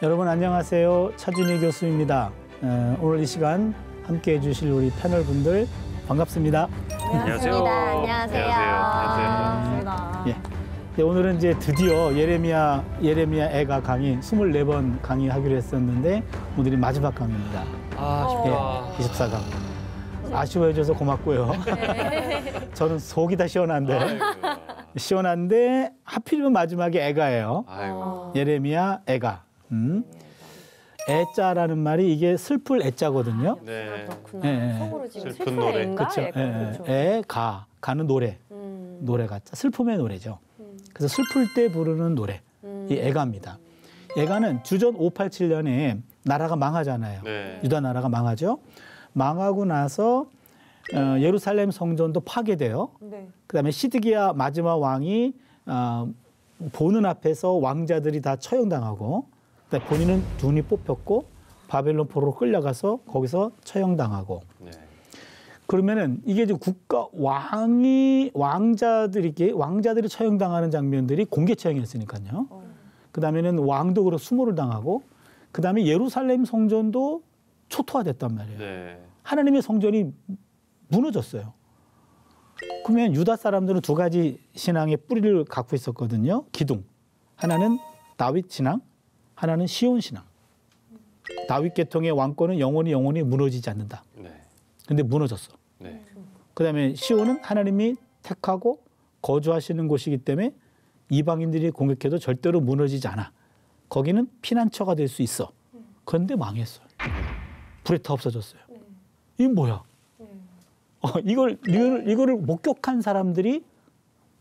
여러분 안녕하세요. 차준희 교수입니다. 어, 오늘 이 시간 함께해 주실 우리 패널 분들 반갑습니다. 안녕하세요. 안녕하세요. 안녕하세요. 예. 예. 오늘은 이제 드디어 예레미야 예레미야 애가 강의 24번 강의하기로 했었는데 오늘이 마지막 강의입니다. 아, 아쉽다. 예, 24강. 아쉬워해 줘서 고맙고요. 네. 저는 속이 다 시원한데. 아이고. 시원한데 하필이면 마지막에 애가예요. 아이고. 아. 예레미야 애가. 음. 애자라는 말이 이게 슬플 애자거든요. 네. 아, 그렇구나. 예, 예, 속으로 지금 슬픈 노래. 그쵸. 예, 약 예. 그렇죠. 애, 가, 가는 노래. 음. 노래가 슬픔의 노래죠. 음. 그래서 슬플 때 부르는 노래. 이 음. 애가입니다. 애가는 주전 587년에 나라가 망하잖아요. 네. 유다 나라가 망하죠. 망하고 나서 어, 예루살렘 성전도 파괴돼요. 네. 그다음에 시드기야 마지막 왕이 어, 보는 앞에서 왕자들이 다 처형당하고 그러니까 본인은 눈이 뽑혔고 바벨론 포로 로 끌려가서 거기서 처형당하고 네. 그러면은 이게 이제 국가 왕이 왕자들이게 왕자들이 처형당하는 장면들이 공개 처형이었으니까요. 어. 그다음에는 왕도 그로 수모를 당하고 그다음에 예루살렘 성전도 초토화됐단 말이에요. 네. 하나님의 성전이 무너졌어요. 그러면 유다 사람들은 두 가지 신앙의 뿌리를 갖고 있었거든요. 기둥. 하나는 다윗 신앙, 하나는 시온 신앙. 다윗 계통의 왕권은 영원히 영원히 무너지지 않는다. 네. 근데 무너졌어. 네. 그다음에 시온은 하나님이 택하고 거주하시는 곳이기 때문에 이방인들이 공격해도 절대로 무너지지 않아. 거기는 피난처가 될 수 있어. 그런데 망했어요. 불에 타 없어졌어요. 네. 이 뭐야? 네. 어, 이걸 이거를 목격한 사람들이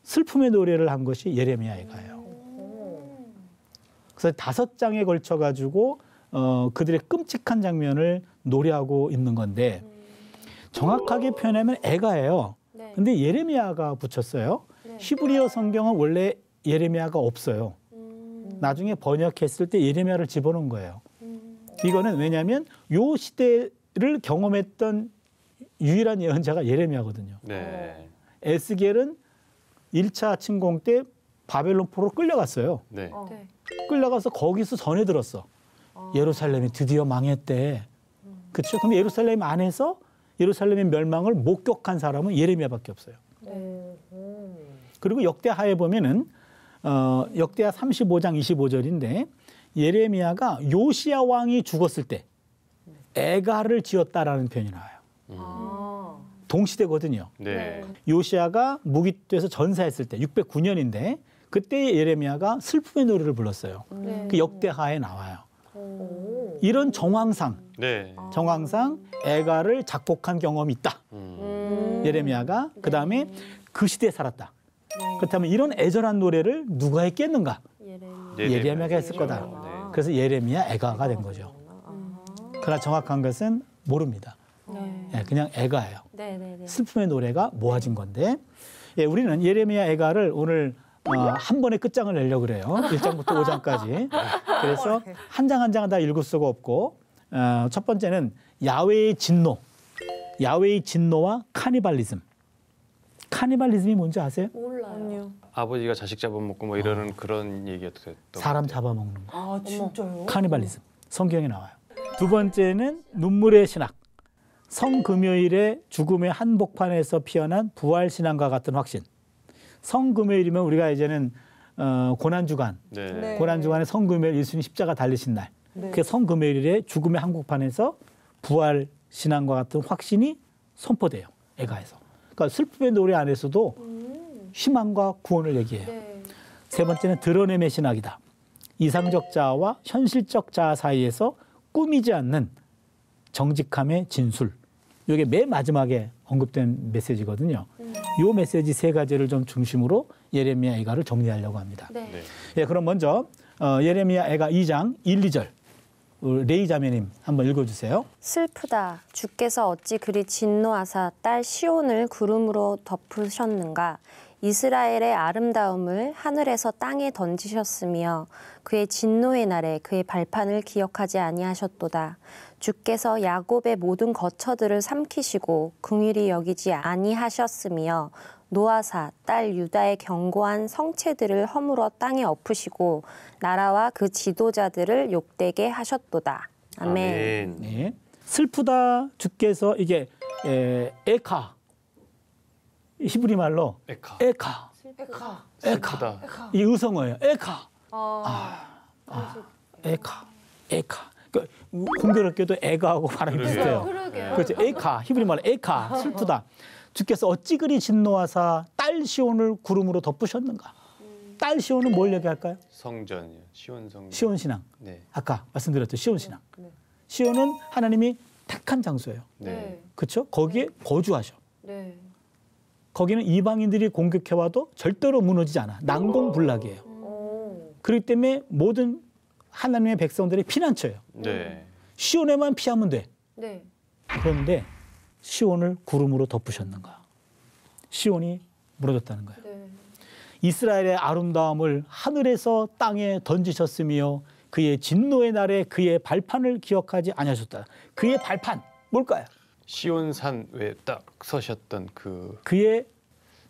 슬픔의 노래를 한 것이 예레미야에 가요. 그래서 다섯 장에 걸쳐 가지고 어, 그들의 끔찍한 장면을 노래하고 있는 건데 정확하게 표현하면 에가예요. 네. 근데 예레미야가 붙였어요. 네. 히브리어 성경은 원래 예레미야가 없어요. 음. 나중에 번역했을 때 예레미야를 집어넣은 거예요. 음. 이거는 왜냐하면 요 시대를 경험했던 유일한 예언자가 예레미야거든요. 네. 에스겔은 1차 침공 때 바벨론 포로 끌려갔어요. 네. 어. 네. 끌려가서 거기서 전해 들었어. 아. 예루살렘이 드디어 망했대. 그렇죠? 그럼 예루살렘 안에서 예루살렘의 멸망을 목격한 사람은 예레미야밖에 없어요. 네. 음. 그리고 역대하에 보면은 어, 역대하 35장 25절인데 예레미야가 요시야 왕이 죽었을 때 애가를 네. 지었다라는 표현이 나와요. 음. 아. 동시대거든요. 네. 네. 요시야가 무기돼서 전사했을 때 609년인데 그때 예레미야가 슬픔의 노래를 불렀어요. 음. 네. 그 역대하에 나와요. 이런 정황상, 네. 아. 정황상 애가를 작곡한 경험이 있다. 음. 예레미야가 네. 그 다음에 그 시대에 살았다. 네. 그렇다면 이런 애절한 노래를 누가 했겠는가? 예레미야. 가 했을 거다. 네. 그래서 예레미야 애가가 된 거죠. 아. 그러나 정확한 것은 모릅니다. 예, 그냥 애가예요. 슬픔의 노래가 모아진 건데 예, 우리는 예레미야 애가를 오늘 어, 한 번에 끝장을 내려 그래요. 1장부터 5장까지. 그래서 어, 네. 한장 한 장 다 읽을 수가 없고 어, 첫 번째는 야외의 진노, 야외의 진노와 카니발리즘. 카니발리즘이 뭔지 아세요? 몰라요. 아버지가 자식 잡아먹고 뭐 이러는 어. 그런 얘기였던 사람 잡아먹는 거. 아 진짜요? 카니발리즘. 성경에 나와요. 두 번째는 눈물의 신학. 성금요일의 죽음의 한복판에서 피어난 부활신앙과 같은 확신. 성금요일이면 우리가 이제는 어, 고난주간, 네. 네. 고난주간에 성금요일 예수님 십자가 달리신 날. 네. 그게 성금요일에 죽음의 한국판에서 부활 신앙과 같은 확신이 선포돼요. 애가에서. 그러니까 슬픔의 노래 안에서도 음. 희망과 구원을 얘기해요. 네. 세 번째는 드러내의 신학이다. 이상적 자아와 현실적 자아 사이에서 꾸미지 않는 정직함의 진술. 이게 맨 마지막에 언급된 메시지거든요. 요 메시지 세 가지를 좀 중심으로 예레미야 애가를 정리하려고 합니다. 네. 네. 예, 그럼 먼저 어, 예레미야 애가 2장 1, 2절 레이 자매님 한번 읽어주세요. 슬프다. 주께서 어찌 그리 진노하사 딸 시온을 구름으로 덮으셨는가. 이스라엘의 아름다움을 하늘에서 땅에 던지셨으며 그의 진노의 날에 그의 발판을 기억하지 아니하셨도다. 주께서 야곱의 모든 거처들을 삼키시고 궁휼히 여기지 아니하셨으며 노아사 딸 유다의 견고한 성체들을 허물어 땅에 엎으시고 나라와 그 지도자들을 욕되게 하셨도다. 아멘. 아멘. 네. 슬프다 주께서 이게 에, 에카 히브리 말로 에카 에카 에카 에카, 에이 의성어예요. 에카. 아, 아, 아 에카 에카 그러니까 공교롭게도 애가하고 바람이 비슷해요. 그렇지 애가 히브리 말로 애가 슬프다. 주께서 어찌 그리 진노하사 딸 시온을 구름으로 덮으셨는가? 딸 시온은 뭘 얘기할까요? 성전이요. 시온 성전. 시온 신앙. 네. 아까 말씀드렸죠. 시온 신앙. 네. 네. 시온은 하나님이 택한 장소예요. 네. 그렇죠? 거기에 네. 거주하셔. 네. 거기는 이방인들이 공격해와도 절대로 무너지지 않아. 난공불락이에요. 그렇기 때문에 모든 하나님의 백성들의 피난처예요. 네. 시온에만 피하면 돼. 네. 그런데 시온을 구름으로 덮으셨는 가 시온이 무너졌다는 거예요. 네. 이스라엘의 아름다움을 하늘에서 땅에 던지셨으며 그의 진노의 날에 그의 발판을 기억하지 아니하셨다. 그의 발판 뭘까요? 시온산 위에 딱 서셨던 그 그의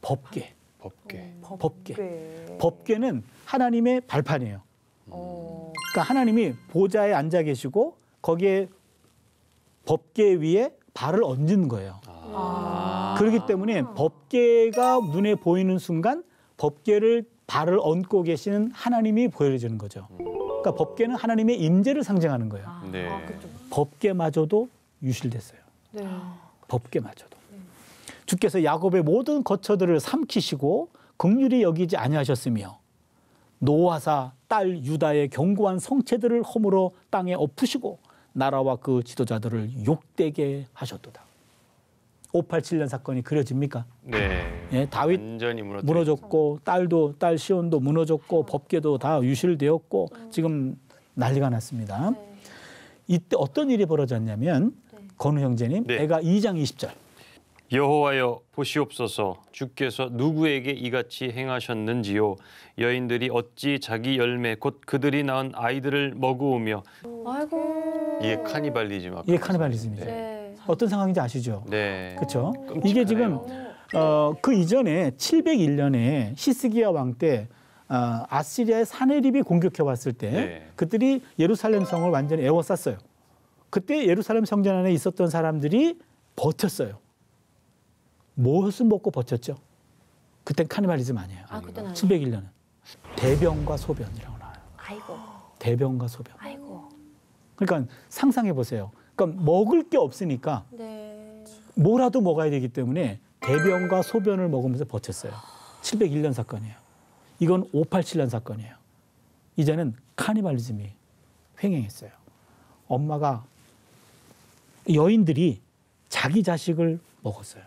법계. 법계. 음, 법계. 법계는 하나님의 발판이에요. 어. 그러니까 하나님이 보좌에 앉아 계시고 거기에 법계 위에 발을 얹은 거예요. 아. 그렇기 때문에 법계가 눈에 보이는 순간 법계를 발을 얹고 계시는 하나님이 보여지는 거죠. 음. 그러니까 법계는 하나님의 임재를 상징하는 거예요. 아, 네. 아, 법계마저도 유실됐어요. 네. 법계마저도. 주께서 야곱의 모든 거처들을 삼키시고 긍휼히 여기지 아니하셨으며 노하사 딸 유다의 견고한 성체들을 허물어 땅에 엎으시고 나라와 그 지도자들을 욕되게 하셨도다. 587년 사건이 그려집니까? 네. 예, 다윗 무너졌고 딸도 딸 시온도 무너졌고 법계도 다 유실되었고 음. 지금 난리가 났습니다. 네. 이때 어떤 일이 벌어졌냐면 네. 건우 형제님 내가 2장 20절. 여호와여 보시옵소서 주께서 누구에게 이같이 행하셨는지요 여인들이 어찌 자기 열매 곧 그들이 낳은 아이들을 먹으며 아이고 이게 카니발리즘 이게 예, 카니발리즘이죠. 네. 네. 어떤 상황인지 아시죠? 네. 그렇죠. 이게 지금 어, 그 이전에 701년에 시스기야 왕때 어, 아, 아시리아의 사내립이 공격해 왔을 때 네. 그들이 예루살렘 성을 완전히 애워쌌어요. 그때 예루살렘 성전 안에 있었던 사람들이 버텼어요. 무엇을 먹고 버텼죠? 그땐 카니발리즘 아니에요. 아, 아니에요. 수년은 대변과 소변이라고 나와요. 아이고. 대변과 소변. 아이고. 그러니까 상상해 보세요. 그러니까 먹을 게 없으니까 네. 뭐라도 먹어야 되기 때문에 대변과 소변을 먹으면서 버텼어요. 701년 사건이에요. 이건 587년 사건이에요. 이제는 카니발리즘이 횡행했어요. 엄마가 여인들이 자기 자식을 먹었어요.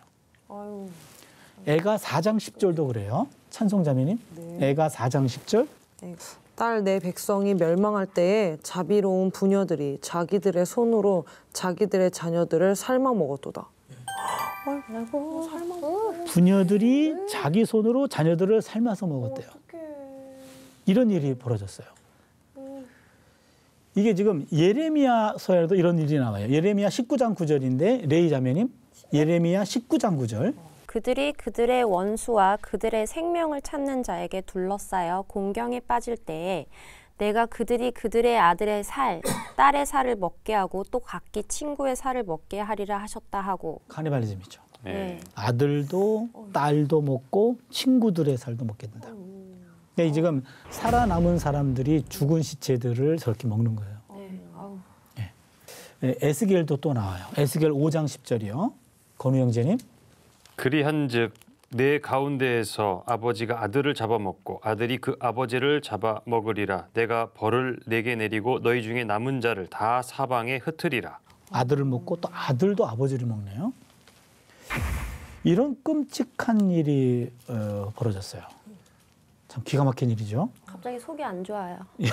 애가 4장 10절도 그래요. 찬송자매님. 네. 애가 4장 10절. 딸 내 백성이 멸망할 때에 자비로운 부녀들이 자기들의 손으로 자기들의 자녀들을 삶아 먹었도다. 네. 어. 부녀들이 자기 손으로 자녀들을 삶아서 먹었대요. 이런 일이 벌어졌어요. 이게 지금 예레미야서에도 이런 일이 나와요. 예레미야 19장 9절인데 레이 자매님 예레미야 19장 9절. 그들이 그들의 원수와 그들의 생명을 찾는 자에게 둘러싸여 공경에 빠질 때에 내가 그들이 그들의 아들의 살, 딸의 살을 먹게 하고 또 각기 친구의 살을 먹게 하리라 하셨다 하고. 카니발리즘이죠. 네. 네. 아들도 딸도 먹고 친구들의 살도 먹게 된다. 그러니까 지금 살아남은 사람들이 죽은 시체들을 저렇게 먹는 거예요. 네. 예. 에스겔도 또 나와요. 에스겔 5장 10절이요. 건우 형제님. 그리한즉 내 가운데에서 아버지가 아들을 잡아먹고 아들이 그 아버지를 잡아먹으리라 내가 벌을 내게 내리고 너희 중에 남은 자를 다 사방에 흩으리라 아들을 먹고 또 아들도 아버지를 먹네요 이런 끔찍한 일이 어, 벌어졌어요 참 기가 막힌 일이죠 갑자기 속이 안 좋아요 예.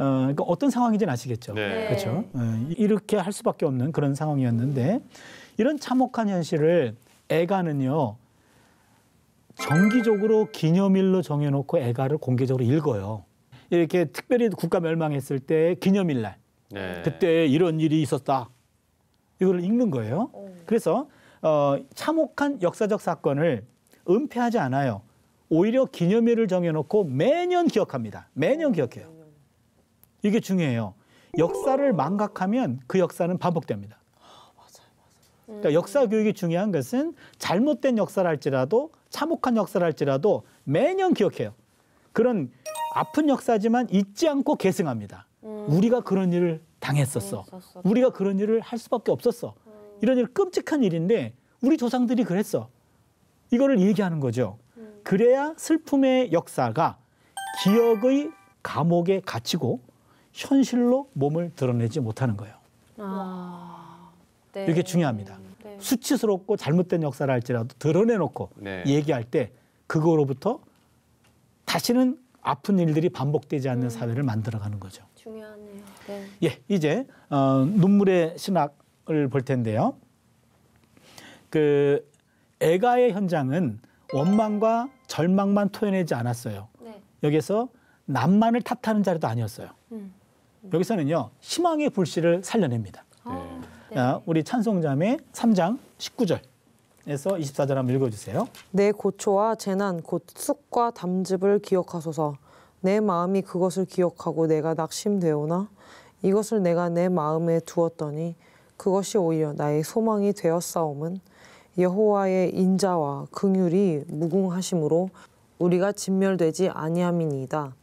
어, 그러니까 어떤 상황인지는 아시겠죠. 네. 네. 그렇죠. 어, 이렇게 할 수밖에 없는 그런 상황이었는데 이런 참혹한 현실을 애가는요 정기적으로 기념일로 정해놓고 애가를 공개적으로 읽어요. 이렇게 특별히 국가 멸망했을 때 기념일날 네. 그때 이런 일이 있었다 이걸 읽는 거예요. 그래서 어, 참혹한 역사적 사건을 은폐하지 않아요. 오히려 기념일을 정해놓고 매년 기억합니다. 매년 기억해요. 이게 중요해요. 역사를 망각하면 그 역사는 반복됩니다. 그러니까 역사 교육이 중요한 것은 잘못된 역사를 할지라도 참혹한 역사를 할지라도 매년 기억해요. 그런 아픈 역사지만 잊지 않고 계승합니다. 음. 우리가 그런 일을 당했었어. 당 음, 우리가 그런 일을 할 수밖에 없었어. 음. 이런 일 끔찍한 일인데 우리 조상들이 그랬어. 이거를 얘기하는 거죠. 음. 그래야 슬픔의 역사가 기억의 감옥에 갇히고 현실로 몸을 드러내지 못하는 거예요. 아, 네. 이게 중요합니다. 음, 네. 수치스럽고 잘못된 역사를 할지라도 드러내놓고 네. 얘기할 때 그거로부터 다시는 아픈 일들이 반복되지 않는 음. 사회를 만들어가는 거죠. 중요하네요. 네. 예, 이제 어, 눈물의 신학을 볼 텐데요. 그 애가의 현장은 원망과 절망만 토해내지 않았어요. 네. 여기서 남만을 탓하는 자리도 아니었어요. 음. 여기서는요 희망의 불씨를 살려냅니다. 아, 네. 네. 우리 찬송자매 3장 19절에서 24절 한번 읽어주세요. 내 고초와 재난 곧 쑥과 담즙을 기억하소서. 내 마음이 그것을 기억하고 내가 낙심되오나 이것을 내가 내 마음에 두었더니 그것이 오히려 나의 소망이 되었사옴은 여호와의 인자와 긍휼이 무궁하심으로 우리가 진멸되지 아니함이니이다.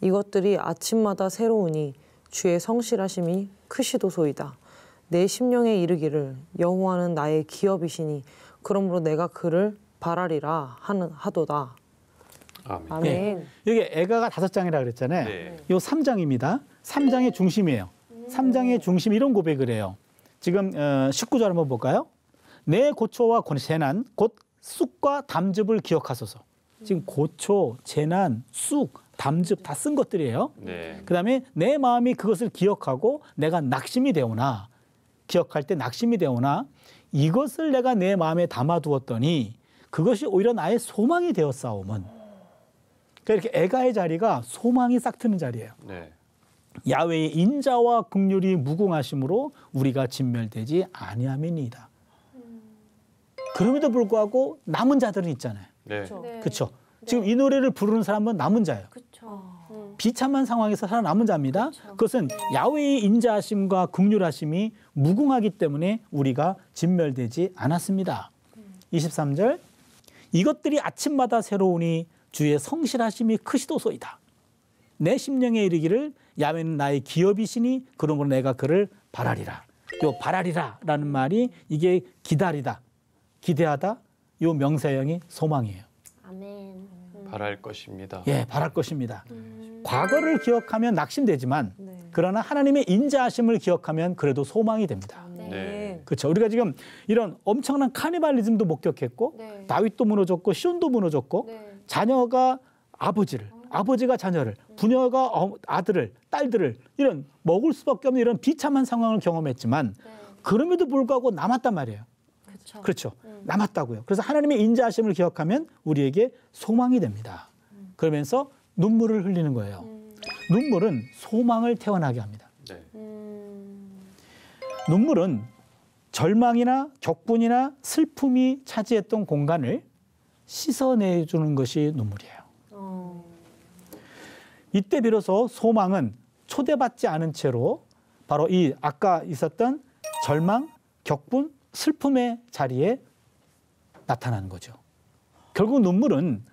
이것들이 아침마다 새로우니 주의 성실하심이 크시도소이다. 내 심령에 이르기를 여호와는 나의 기업이시니 그러므로 내가 그를 바라리라 하는 하도다. 아멘. 아멘. 네. 여기 애가가 다섯 장이라 그랬잖아요. 네. 요 3장입니다. 3장의 중심이에요. 3장의 중심 이런 고백을 해요. 지금 19절 어, 한번 볼까요? 내 고초와 재난 곧 쑥과 담즙을 기억하소서. 지금 고초, 재난, 쑥 담즙 다 쓴 것들이에요. 네. 그다음에 내 마음이 그것을 기억하고 내가 낙심이 되오나 기억할 때 낙심이 되오나 이것을 내가 내 마음에 담아두었더니 그것이 오히려 나의 소망이 되었사오면 그러니까 이렇게 애가의 자리가 소망이 싹 트는 자리예요. 네. 야외의 인자와 극률이 무궁하심으로 우리가 진멸되지 아니함이니이다. 그럼에도 불구하고 남은 자들은 있잖아요. 네. 그렇죠. 네. 지금 이 노래를 부르는 사람은 남은 자예요. 그쵸. 그렇죠. 어. 음. 비참한 상황에서 살아남은 자입니다. 그렇죠. 그것은 네. 야훼의 인자하심과 극률하심이 무궁하기 때문에 우리가 진멸되지 않았습니다. 23절 음. 이것들이 아침마다 새로우니 주의 성실하심이 크시도소이다. 내 심령에 이르기를 야훼는 나의 기업이시니 그러므로 내가 그를 바라리라. 요 바라리라라는 말이 이게 기다리다, 기대하다, 요 명사형이 소망이에요. 아멘. 바랄 것입니다. 예, 바랄 것입니다. 음. 과거를 기억하면 낙심되지만 네. 그러나 하나님의 인자하심을 기억하면 그래도 소망이 됩니다. 아, 네. 네. 그렇죠. 우리가 지금 이런 엄청난 카니발리즘도 목격했고 네. 다윗도 무너졌고 시온도 무너졌고 네. 자녀가 아버지를 아. 아버지가 자녀를 네. 부녀가 어, 아들을 딸들을 이런 먹을 수밖에 없는 이런 비참한 상황을 경험했지만 그럼에도 불구하고 남았단 말이에요. 그렇죠. 그렇죠. 음. 남았다고요. 그래서 하나님의 인자하심을 기억하면 우리에게 소망이 됩니다. 음. 그러면서 눈물을 흘리는 거예요. 음. 눈물은 소망을 태어나게 합니다. 네. 음. 눈물은 절망이나 격분이나 슬픔이 차지했던 공간을 씻어내주는 것이 눈물이에요. 어. 이때 비로소 소망은 초대받지 않은 채로 바로 이 아까 있었던 절망, 격분, 슬픔의 자리에 나타나는 거죠. 결국 눈물은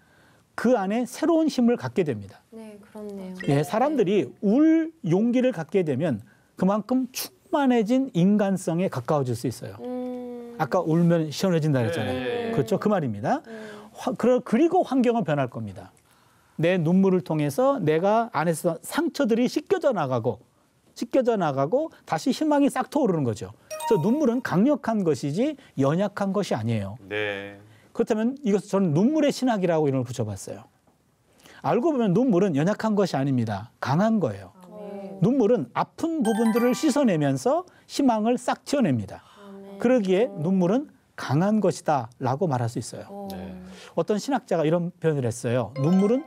그 안에 새로운 힘을 갖게 됩니다. 네, 그렇네요. 예, 사람들이 울 용기를 갖게 되면 그만큼 충만해진 인간성에 가까워질 수 있어요. 음... 아까 울면 시원해진다 그랬잖아요. 네. 그렇죠? 그 말입니다. 네. 화, 그리고 환경은 변할 겁니다. 내 눈물을 통해서 내가 안에서 상처들이 씻겨져 나가고 씻겨져 나가고 다시 희망이 싹 터오르는 거죠. 그래서 눈물은 강력한 것이지 연약한 것이 아니에요. 네. 그렇다면 이것을 저는 눈물의 신학이라고 이름을 붙여봤어요. 알고 보면 눈물은 연약한 것이 아닙니다. 강한 거예요. 아, 네. 눈물은 아픈 부분들을 씻어내면서 희망을 싹 튀어냅니다. 아, 네. 그러기에 눈물은 강한 것이다 라고 말할 수 있어요. 어. 네. 어떤 신학자가 이런 표현을 했어요. 눈물은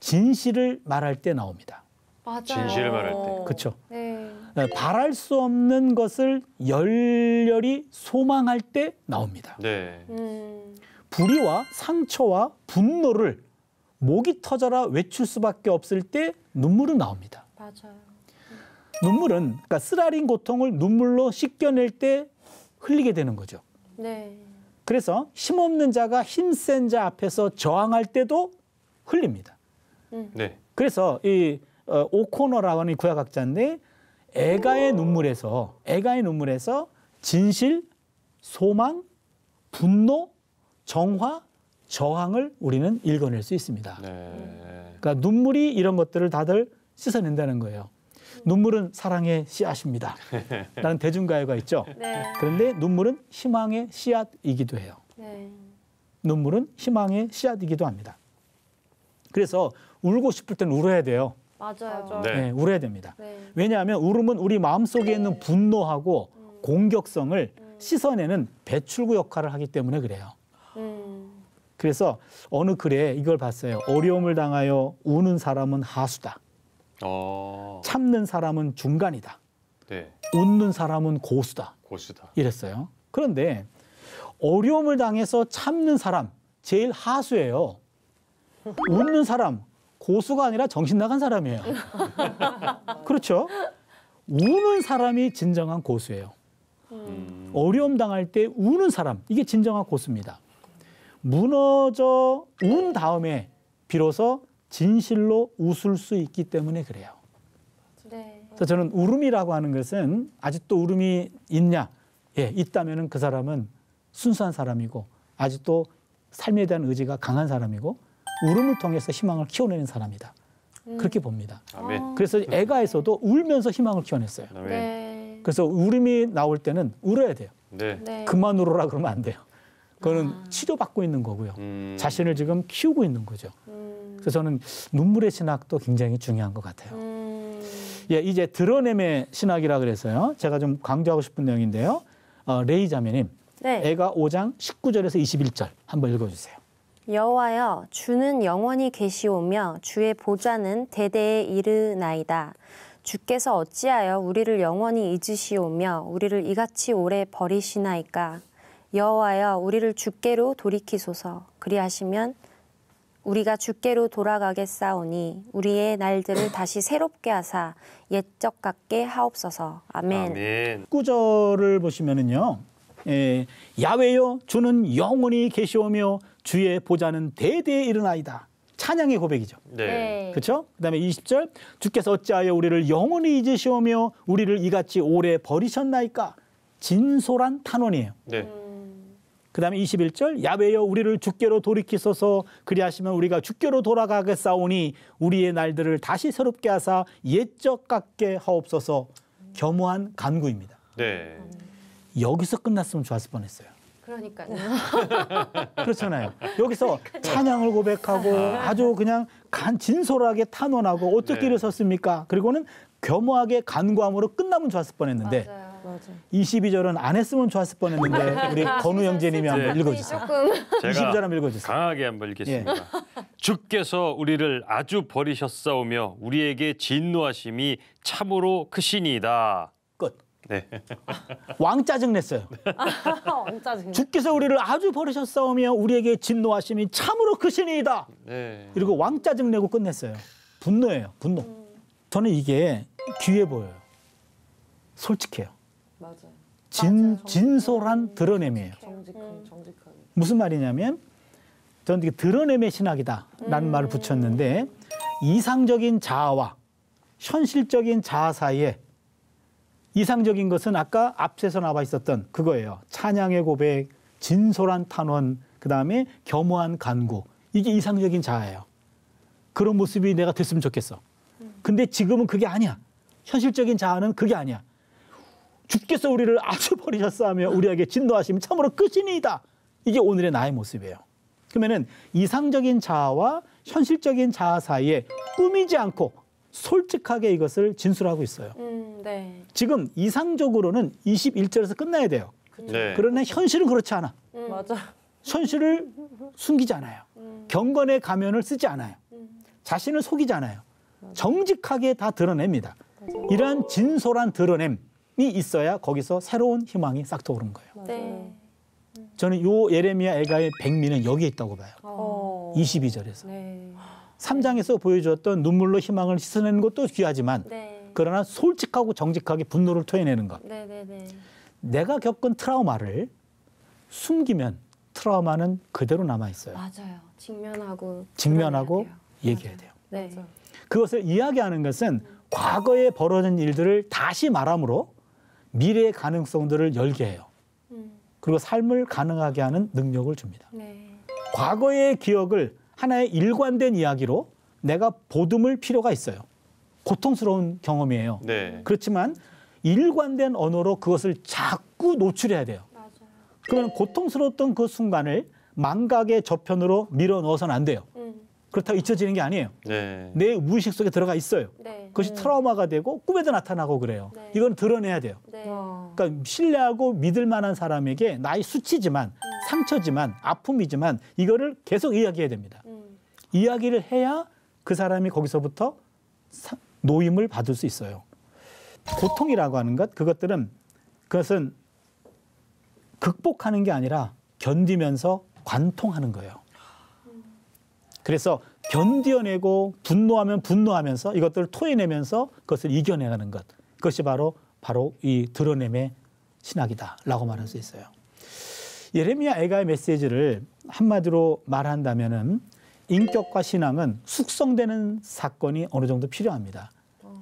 진실을 말할 때 나옵니다. 맞아요. 진실을 말할 때. 그렇죠. 바랄 네, 수 없는 것을 열렬히 소망할 때 나옵니다. 네. 음. 불의와 상처와 분노를 목이 터져라 외칠 수밖에 없을 때 눈물은 나옵니다. 맞아요. 눈물은 그러니까 쓰라린 고통을 눈물로 씻겨낼 때 흘리게 되는 거죠. 네. 그래서 힘없는 자가 힘센 자 앞에서 저항할 때도 흘립니다. 음. 네. 그래서 이 어, 오코너라는 구약학자인데 애가의 눈물에서 애가의 눈물에서 진실, 소망, 분노, 정화, 저항을 우리는 읽어낼 수 있습니다. 네. 그러니까 눈물이 이런 것들을 다들 씻어낸다는 거예요. 눈물은 사랑의 씨앗입니다. 라는 대중가요가 있죠. 네. 그런데 눈물은 희망의 씨앗이기도 해요. 네. 눈물은 희망의 씨앗이기도 합니다. 그래서 울고 싶을 땐 울어야 돼요. 맞아요. 네. 네, 울어야 됩니다. 네. 왜냐하면 울음은 우리 마음 속에 있는 네. 분노하고 음. 공격성을 음. 씻어내는 배출구 역할을 하기 때문에 그래요. 음. 그래서 어느 글에 이걸 봤어요. 어려움을 당하여 우는 사람은 하수다. 어. 참는 사람은 중간이다. 네. 웃는 사람은 고수다. 고수다. 이랬어요. 그런데 어려움을 당해서 참는 사람 제일 하수예요. 웃는 사람 고수가 아니라 정신 나간 사람이에요. 그렇죠? 우는 사람이 진정한 고수예요. 음. 어려움 당할 때 우는 사람, 이게 진정한 고수입니다. 무너져 운 다음에 비로소 진실로 웃을 수 있기 때문에 그래요. 네. 저는 울음이라고 하는 것은 아직도 울음이 있냐? 예, 있다면 그 사람은 순수한 사람이고 아직도 삶에 대한 의지가 강한 사람이고 울음을 통해서 희망을 키워내는 사람이다. 음. 그렇게 봅니다. 아멘. 아. 그래서 애가에서도 울면서 희망을 키워냈어요. 네. 그래서 울음이 나올 때는 울어야 돼요. 네. 네. 그만 울어라 그러면 안 돼요. 그거는 아. 치료받고 있는 거고요. 음. 자신을 지금 키우고 있는 거죠. 음. 그래서 저는 눈물의 신학도 굉장히 중요한 것 같아요. 음. 예, 이제 드러냄의 신학이라 그래서요. 제가 좀 강조하고 싶은 내용인데요. 어, 레이 자매님, 네. 애가 5장 19절에서 21절 한번 읽어주세요. 여호와여 주는 영원히 계시오며 주의 보좌는 대대에 이르나이다. 주께서 어찌하여 우리를 영원히 잊으시오며 우리를 이같이 오래 버리시나이까 여호와여 우리를 주께로 돌이키소서 그리하시면 우리가 주께로 돌아가겠사오니 우리의 날들을 다시 새롭게 하사 옛적 같게 하옵소서 아멘. 아멘. 구절을 보시면은요. 예, 야외여 주는 영원히 계시오며 주의 보좌는 대대에 일어나이다. 찬양의 고백이죠. 네. 그렇죠? 그다음에 20절 주께서 어찌하여 우리를 영원히 잊으시오며 우리를 이같이 오래 버리셨나이까 진솔한 탄원이에요. 네. 음. 그다음에 21절 야외여 우리를 주께로 돌이키소서 그리하시면 우리가 주께로 돌아가겠사오니 우리의 날들을 다시 새롭게 하사 옛적 같게 하옵소서 겸허한 간구입니다. 네. 음. 여기서 끝났으면 좋았을 뻔했어요. 그러니까요. 그렇잖아요. 여기서 그러니까요. 찬양을 고백하고 아. 주 그냥 간 진솔하게 탄원하고 어떻게 네. 이랬었습니까? 그리고는 겸허하게 간구함으로 끝나면 좋았을 뻔했는데 맞아요. 맞아요. 22절은 안 했으면 좋았을 뻔했는데 우리 아, 건우 형제님이 한번 읽어주세요. 조금. 20절 한번 읽어주세요. 강하게 한번 읽겠습니다. 예. 주께서 우리를 아주 버리셨사오며 우리에게 진노하심이 참으로 크시니이다. 끝. 네. 왕 짜증 냈어요. 왕 짜증. 주께서 우리를 아주 버리셨사오며 우리에게 진노하심이 참으로 크시이다 네. 그리고 왕 짜증 내고 끝냈어요. 분노예요. 분노. 음. 저는 이게 기회 보여요. 솔직해요. 맞아요. 진 맞아요. 진솔한 음, 드러냄이에요. 정직하 음. 정직하게. 무슨 말이냐면 저는 이게 드러냄의 신학이다라는 음. 말을 붙였는데 이상적인 자아와 현실적인 자아 사이에 이상적인 것은 아까 앞에서 나와 있었던 그거예요. 찬양의 고백, 진솔한 탄원, 그 다음에 겸허한 간구. 이게 이상적인 자아예요. 그런 모습이 내가 됐으면 좋겠어. 근데 지금은 그게 아니야. 현실적인 자아는 그게 아니야. 주께서 우리를 아주 버리셨어 하며 우리에게 진노하심 참으로 끝이니이다. 이게 오늘의 나의 모습이에요. 그러면은 이상적인 자아와 현실적인 자아 사이에 꾸미지 않고 솔직하게 이것을 진술하고 있어요. 음, 네. 지금 이상적으로는 21절에서 끝나야 돼요. 네. 그러나 현실은 그렇지 않아. 음, 맞아. 현실을 숨기지 않아요. 음. 경건의 가면을 쓰지 않아요. 음. 자신을 속이지 않아요. 맞아. 정직하게 다 드러냅니다. 맞아. 이러한 진솔한 드러냄이 있어야 거기서 새로운 희망이 싹 떠오른 거예요. 네. 저는 요 예레미야 애가의 백미는 여기에 있다고 봐요. 어. 22절에서. 네. 3장에서 보여주었던 눈물로 희망을 씻어내는 것도 귀하지만 네. 그러나 솔직하고 정직하게 분노를 토해내는 것. 네, 네, 네. 내가 겪은 트라우마를 숨기면 트라우마는 그대로 남아 있어요. 맞아요. 직면하고 직면하고 얘기해야 돼요. 네. 그것을 이야기하는 것은 음. 과거에 벌어진 일들을 다시 말함으로 미래의 가능성들을 열게 해요. 음. 그리고 삶을 가능하게 하는 능력을 줍니다. 네. 과거의 기억을 하나의 일관된 이야기로 내가 보듬을 필요가 있어요. 고통스러운 경험이에요. 네. 그렇지만 일관된 언어로 그것을 자꾸 노출해야 돼요. 맞아요. 그러면 고통스러웠던 그 순간을 망각의 저편으로 밀어 넣어서는 안 돼요. 음. 그렇다고 잊혀지는 게 아니에요. 네. 내 무의식 속에 들어가 있어요. 네. 그것이 음. 트라우마가 되고 꿈에도 나타나고 그래요. 네. 이건 드러내야 돼요. 네. 그러니까 신뢰하고 믿을 만한 사람에게 나의 수치지만 상처지만 아픔이지만 이거를 계속 이야기해야 됩니다. 음. 이야기를 해야 그 사람이 거기서부터 노임을 받을 수 있어요. 고통이라고 하는 것 그것들은 그것은 극복하는 게 아니라 견디면서 관통하는 거예요. 그래서 견디내고 분노하면 분노하면서 이것들을 토해내면서 그것을 이겨내가는 것. 그것이 바로 바로 이 드러냄의 신학이다라고 말할 수 있어요. 예레미야 애가의 메시지를 한마디로 말한다면은 인격과 신앙은 숙성되는 사건이 어느 정도 필요합니다.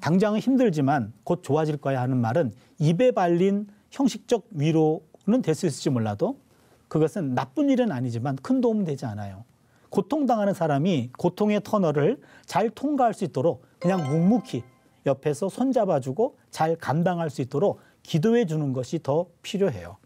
당장은 힘들지만 곧 좋아질 거야 하는 말은 입에 발린 형식적 위로는 될 수 있을지 몰라도 그것은 나쁜 일은 아니지만 큰 도움은 되지 않아요. 고통당하는 사람이 고통의 터널을 잘 통과할 수 있도록 그냥 묵묵히 옆에서 손잡아주고 잘 감당할 수 있도록 기도해 주는 것이 더 필요해요.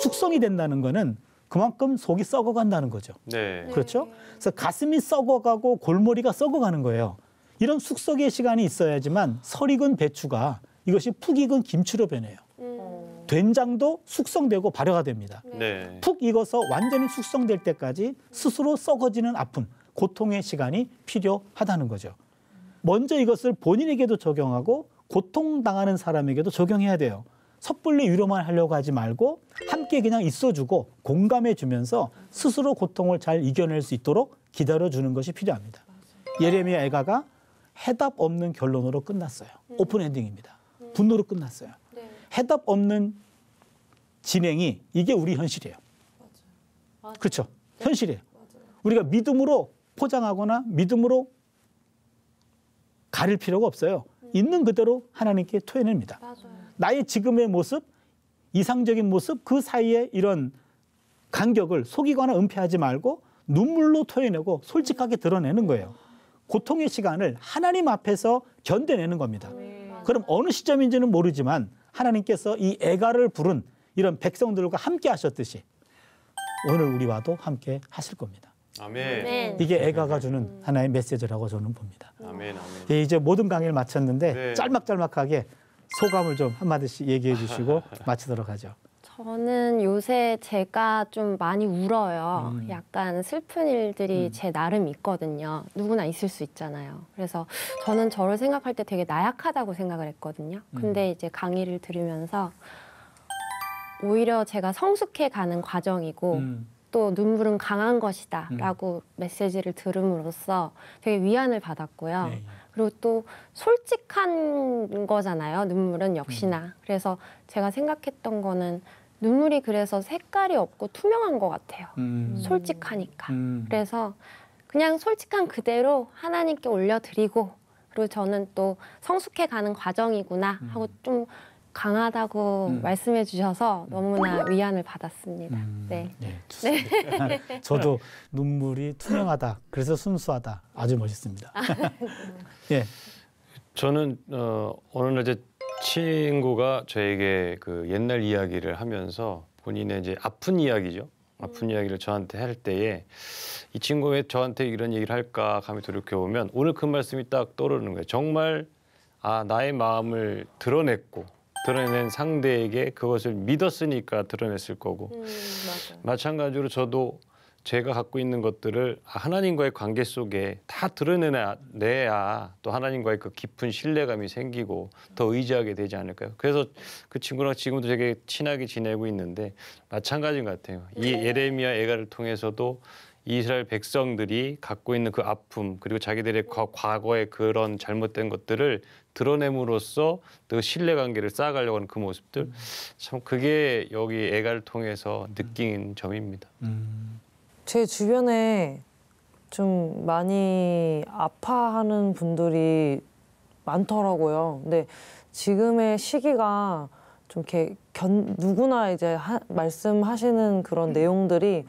숙성이 된다는 거는 그만큼 속이 썩어간다는 거죠. 네. 그렇죠? 네. 그래서 가슴이 썩어가고 골머리가 썩어가는 거예요. 이런 숙성의 시간이 있어야지만 설익은 배추가 이것이 푹 익은 김치로 변해요. 음. 된장도 숙성되고 발효가 됩니다. 네. 네. 푹 익어서 완전히 숙성될 때까지 스스로 썩어지는 아픔, 고통의 시간이 필요하다는 거죠. 먼저 이것을 본인에게도 적용하고 고통당하는 사람에게도 적용해야 돼요. 섣불리 유료만 하려고 하지 말고 함께 그냥 있어주고 공감해 주면서 스스로 고통을 잘 이겨낼 수 있도록 기다려 주는 것이 필요합니다. 예레미야 애가가 해답 없는 결론으로 끝났어요. 음. 오픈 엔딩입니다. 음. 분노로 끝났어요. 네. 해답 없는 진행이 이게 우리 현실이에요. 맞아요. 맞아요. 그렇죠. 네. 현실이에요. 맞아요. 우리가 믿음으로 포장하거나 믿음으로 가릴 필요가 없어요. 있는 그대로 하나님께 토해냅니다. 맞아요. 나의 지금의 모습, 이상적인 모습 그 사이에 이런 간격을 속이거나 은폐하지 말고 눈물로 토해내고 솔직하게 드러내는 거예요. 고통의 시간을 하나님 앞에서 견뎌내는 겁니다. 네. 그럼 어느 시점인지는 모르지만 하나님께서 이 애가를 부른 이런 백성들과 함께 하셨듯이 오늘 우리와도 함께 하실 겁니다. 아멘. 이게 애가가 주는 하나의 메시지라고 저는 봅니다. 아멘, 아멘. 예, 이제 모든 강의를 마쳤는데 네. 짤막짤막하게 소감을 좀 한마디씩 얘기해 주시고 마치도록 하죠. 저는 요새 제가 좀 많이 울어요. 음. 약간 슬픈 일들이 음. 제 나름 있거든요. 누구나 있을 수 있잖아요. 그래서 저는 저를 생각할 때 되게 나약하다고 생각을 했거든요. 근데 음. 이제 강의를 들으면서 오히려 제가 성숙해 가는 과정이고 음. 또 눈물은 강한 것이다 라고 음. 메시지를 들음으로써 되게 위안을 받았고요. 네. 그리고 또 솔직한 거잖아요. 눈물은 역시나. 음. 그래서 제가 생각했던 거는 눈물이 그래서 색깔이 없고 투명한 것 같아요. 음. 솔직하니까. 음. 그래서 그냥 솔직한 그대로 하나님께 올려드리고 그리고 저는 또 성숙해가는 과정이구나 하고 음. 좀 강하다고 음. 말씀해 주셔서 너무나 위안을 받았습니다. 음. 네. 네, 네. 저도 눈물이 투명하다. 그래서 순수하다. 아주 멋있습니다. 아, 네. 예. 저는 어, 어느 날제 친구가 저에게 그 옛날 이야기를 하면서 본인의 이제 아픈 이야기죠. 아픈 음. 이야기를 저한테 할 때에 이 친구 왜 저한테 이런 얘기를 할까 감히 돌이켜보면 오늘 그 말씀이 딱 떠오르는 거예요. 정말 아 나의 마음을 드러냈고 드러낸 상대에게 그것을 믿었으니까 드러냈을 거고 음, 마찬가지로 저도 제가 갖고 있는 것들을 하나님과의 관계 속에 다 드러내야 또 하나님과의 그 깊은 신뢰감이 생기고 더 의지하게 되지 않을까요? 그래서 그 친구랑 지금도 되게 친하게 지내고 있는데 마찬가지인 것 같아요. 이 네. 예레미야 애가를 통해서도 이스라엘 백성들이 갖고 있는 그 아픔 그리고 자기들의 과거의 그런 잘못된 것들을 드러냄으로써 또 신뢰관계를 쌓아가려고 하는 그 모습들 음. 참 그게 여기 애가를 통해서 음. 느낀 점입니다. 음. 제 주변에 좀 많이 아파하는 분들이 많더라고요. 근데 지금의 시기가 좀 이렇게 견, 누구나 이제 하, 말씀하시는 그런 내용들이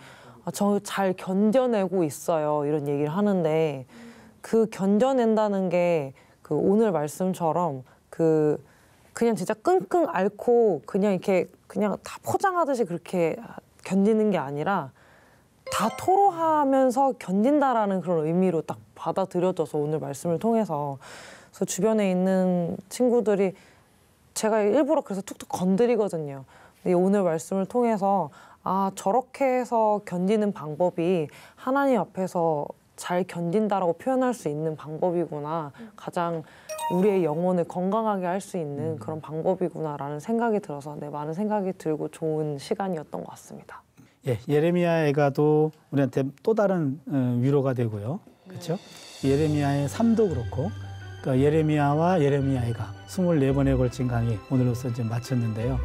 아, 저잘 견뎌내고 있어요. 이런 얘기를 하는데 그 견뎌낸다는 게그 오늘 말씀처럼 그 그냥 진짜 끙끙 앓고 그냥 이렇게 그냥 다 포장하듯이 그렇게 견디는 게 아니라 다 토로하면서 견딘다라는 그런 의미로 딱 받아들여져서 오늘 말씀을 통해서 그래서 주변에 있는 친구들이 제가 일부러 그래서 툭툭 건드리거든요. 오늘 말씀을 통해서 아 저렇게 해서 견디는 방법이 하나님 앞에서 잘 견딘다라고 표현할 수 있는 방법이구나 가장 우리의 영혼을 건강하게 할 수 있는 음. 그런 방법이구나라는 생각이 들어서 네, 많은 생각이 들고 좋은 시간이었던 것 같습니다. 예, 예레미야 애가도 우리한테 또 다른 어, 위로가 되고요. 그렇죠? 예레미야의 삶도 그렇고 그러니까 예레미야와 예레미야 애가 24번에 걸친 강의 오늘로서 이제 마쳤는데요.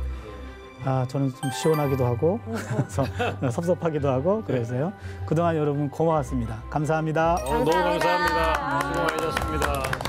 아, 저는 좀 시원하기도 하고 섭섭하기도 하고 그래서요. 네. 그동안 여러분 고마웠습니다. 감사합니다. 어, 너무 감사합니다. 수고 많으셨습니다.